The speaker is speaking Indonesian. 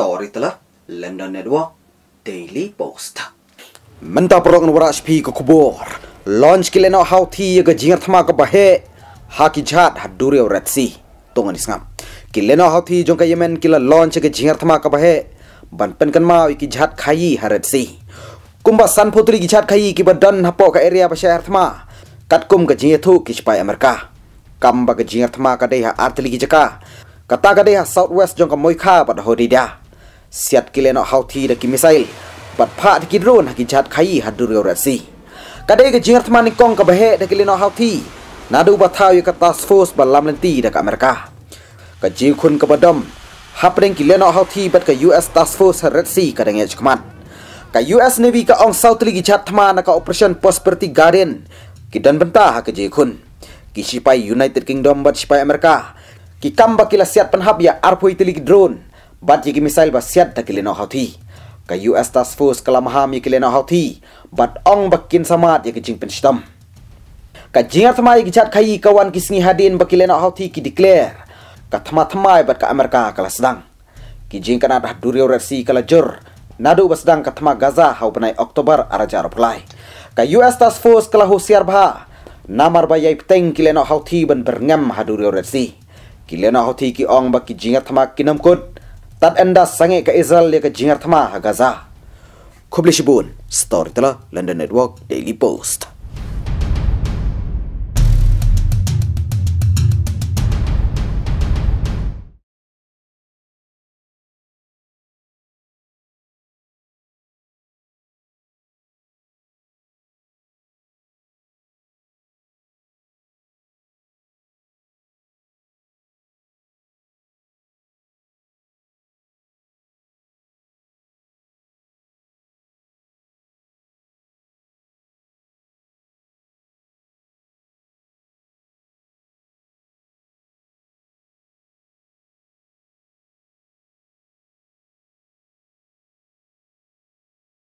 toritala London Network Daily Post Menta prong waraj pi ko kubor launch kile kileno how thi ga jingar thama ka bahe haki jhat haduri red sea tongan isngam kileno how ti jong ka yemen kila launch ga jingar thama ka bahe banpen kan ma ki jhat khayi ha red sea kumba san putri ki jhat khayi ki badan hapo ka area ba shahar thama kum ga jinge thu ki spai Amerika. kamba ga jingar thama ka deha ha artli ki jaka kata ka deha ha southwest jong ka moikha ba hori siat kile no hauti da ki misail pat pha ki drone ki jat khai dur ga rasi kadai ke jingat ni kong ka bahe da kile no nadu bathau yo ka task force balam lenti da ka merka ka ji khun ka badam hapreng kile no hauti bat ka US task force red sea ka dang chkmat ka US navy ka ong south li ki jat thma na ka operation prosperity perti ki dan bentah ka ji khun ki sipai united kingdom bat sipai amerika ki kamba kila siat penhab ya arpoi tili drone bat jiki misail ba siat ta kileno hauti ka US Task Force kala mahami kileno hauti bat ong bakin samat yiki pen shitam ka jingat mai yiki jat kai kawan kisngi hadin kileno hauti ki declare ka thama thama bat ka Amerika kala sedang ki kana dah durio resi kala jor nadu sedang ka thama Gaza hau penai Oktober arajar pulai ka US Task Force kala husiar bah namar ba yai pteng kileno hauti ban berngam hadurio resi kileno hati ki ong baki jingat thama kinam kod tat enda sange ka Israel le ka jingar thama Gaza. Khubli Shibun, story telah London Network Daily Post.